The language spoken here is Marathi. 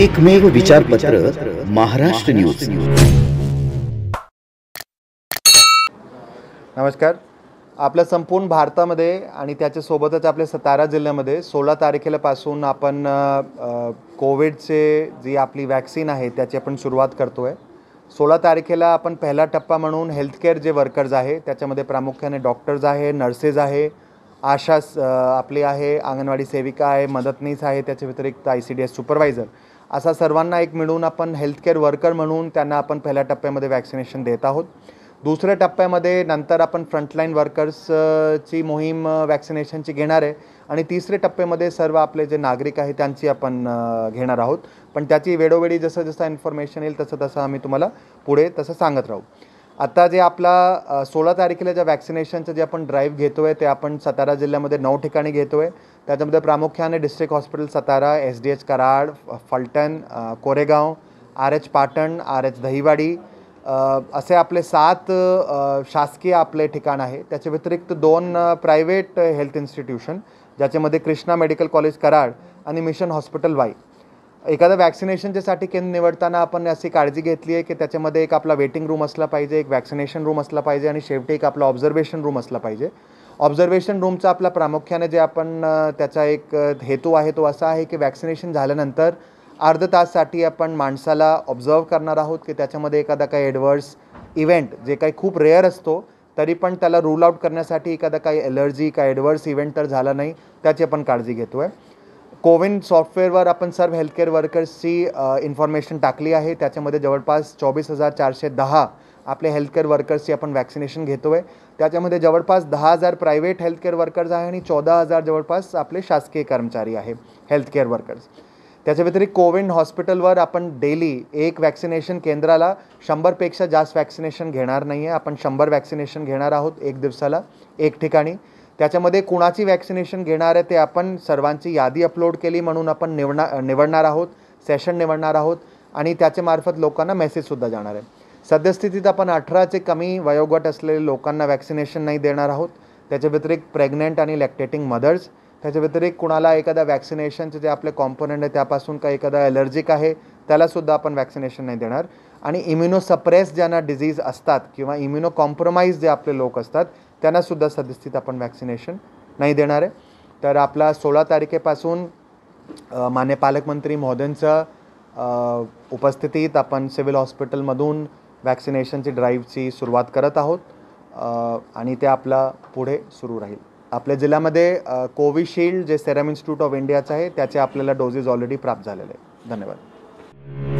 एकमेव विचारपत्र महाराष्ट्र न्यूज नमस्कार आपल्या संपूर्ण भारतामध्ये आणि त्याच्यासोबतच आपल्या सतारा जिल्ह्यामध्ये सोळा तारखेला पासून आपण कोविडचे जी आपली वॅक्सिन आहे त्याची आपण सुरुवात करतोय सोळा तारखेला आपण पहिला टप्पा म्हणून हेल्थकेअर जे वर्कर्स आहे त्याच्यामध्ये प्रामुख्याने डॉक्टर्स आहे नर्सेस आहे आशा आपली आहे अंगणवाडी सेविका आहे मदतनीस आहे त्याच्या व्यतिरिक्त I C D S supervisor असा सर्वांना एक मिळून आपण हेल्थकेअर वर्कर म्हणून त्यांना आपण पहिल्या टप्प्यामध्ये वॅक्सिनेशन देत आहोत दुसऱ्या टप्प्यामध्ये नंतर आपण फ्रंटलाईन वर्कर्सची मोहीम वॅक्सिनेशनची घेणार आहे आणि तिसऱ्या टप्प्यामध्ये सर्व आपले जे नागरिक आहेत त्यांची आपण घेणार आहोत पण त्याची वेळोवेळी जसं जसं इन्फॉर्मेशन येईल तसं तसं आम्ही तुम्हाला पुढे तसं सांगत राहू आता जे आपला सोळा तारखेला ज्या वॅक्सिनेशनचं जे आपण ड्राईव्ह घेतो आहे ते आपण सातारा जिल्ह्यामध्ये नऊ ठिकाणी घेतो आहे त्याच्यामध्ये प्रामुख्याने district hospital Satara S D H Karad Phaltan Koregaon R H Patan R H Dahiwadi असे आपले सात शासकीय आपले ठिकाण आहे त्याच्या व्यतिरिक्त दोन प्रायव्हेट हेल्थ इन्स्टिट्यूशन ज्याच्यामध्ये कृष्णा मेडिकल कॉलेज कराड आणि मिशन हॉस्पिटल वाई एखादं वॅक्सिनेशनच्यासाठी केंद्र निवडताना आपण अशी काळजी घेतली आहे की त्याच्यामध्ये एक आपला वेटिंग रूम असला पाहिजे एक वॅक्सिनेशन रूम असला पाहिजे आणि शेवटी एक आपला ऑब्झर्वेशन रूम असला पाहिजे ऑब्झर्वेशन रूमचा आपला प्रामुख्याने जे आपण त्याचा एक हेतू आहे तो असा आहे की वॅक्सिनेशन झाल्यानंतर अर्ध ताससाठी आपण माणसाला ऑब्झर्व करणार आहोत की त्याच्यामध्ये एखादा काही ॲडवर्स इव्हेंट जे काही खूप रेअर असतो तरी पण त्याला रूल आउट करण्यासाठी एखादा काही एलर्जी काय ॲडवर्स इव्हेंट तर झाला नाही त्याची आपण काळजी घेतो आहे कोविन सॉफ्टवेअरवर आपण सर्व हेल्थकेअर वर्कर्सची इन्फॉर्मेशन टाकली आहे त्याच्यामध्ये जवळपास चोवीस हजार चारशे दहा आपले हेल्थकेअर वर्कर्सची आपण वॅक्सिनेशन घेतो आहे त्याच्यामध्ये जवळपास दहा हजार प्रायव्हेट हेल्थकेअर वर्कर्स आहे आणि चौदा हजार जवळपास आपले शासकीय कर्मचारी आहे हेल्थकेअर वर्कर्स त्याच्या व्यतिरिक्त कोविन हॉस्पिटलवर आपण डेली एक वॅक्सिनेशन केंद्राला शंभरपेक्षा जास्त वॅक्सिनेशन घेणार नाही आहे आपण शंभर वॅक्सिनेशन घेणार आहोत एक दिवसाला एक ठिकाणी त्याच्यामध्ये कुणाची वॅक्सिनेशन घेणार आहे ते आपण सर्वांची यादी अपलोड केली म्हणून आपण निवडणार निवडणार आहोत सेशन निवडणार आहोत आणि त्याच्यामार्फत लोकांना मेसेजसुद्धा जाणार आहे सद्यस्थितीत आपण अठराचे कमी वयोगट असलेले लोकांना वॅक्सिनेशन नाही देणार आहोत त्याच्या व्यतिरिक्त प्रेग्नेंट आणि लॅक्टेटिंग मदर्स त्याच्या व्यतिरिक्त कुणाला एखादा वॅक्सिनेशनचे जे आपले कॉम्पोनंट आहे त्यापासून काही एखादा ॲलर्जिक आहे त्यालासुद्धा आपण वॅक्सिनेशन नाही देणार आणि इम्युनोसप्रेस ज्यांना डिझीज असतात किंवा इम्युनो कॉम्प्रोमाइज जे आपले लोक असतात त्यांनासुद्धा सद्यस्थित आपण वॅक्सिनेशन नाही देणार आहे तर आपला सोळा तारखेपासून मान्य पालकमंत्री महोदयांचं उपस्थितीत आपण सिव्हिल हॉस्पिटलमधून वॅक्सिनेशनची ड्राईव्हची सुरुवात करत आहोत आणि ते आपला पुढे सुरू राहील आपल्या जिल्ह्यामध्ये कोविशिल्ड जे सेरम इन्स्टिट्यूट ऑफ इंडियाचं आहे त्याचे आपल्याला डोजेस ऑलरेडी प्राप्त झालेले आहेत धन्यवाद